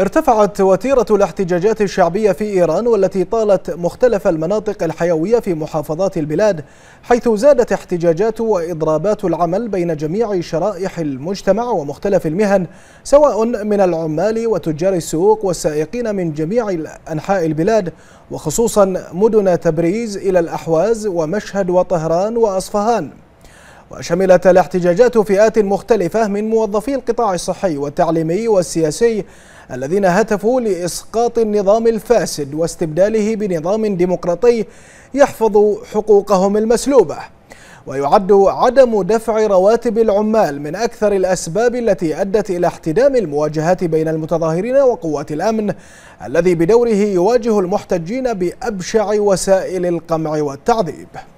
ارتفعت وتيرة الاحتجاجات الشعبية في إيران والتي طالت مختلف المناطق الحيوية في محافظات البلاد حيث زادت احتجاجات وإضرابات العمل بين جميع شرائح المجتمع ومختلف المهن سواء من العمال وتجار السوق والسائقين من جميع أنحاء البلاد وخصوصا مدن تبريز إلى الأحواز ومشهد وطهران وأصفهان وشملت الاحتجاجات فئات مختلفة من موظفي القطاع الصحي والتعليمي والسياسي الذين هتفوا لإسقاط النظام الفاسد واستبداله بنظام ديمقراطي يحفظ حقوقهم المسلوبة ويعد عدم دفع رواتب العمال من أكثر الأسباب التي أدت إلى احتدام المواجهات بين المتظاهرين وقوات الأمن الذي بدوره يواجه المحتجين بأبشع وسائل القمع والتعذيب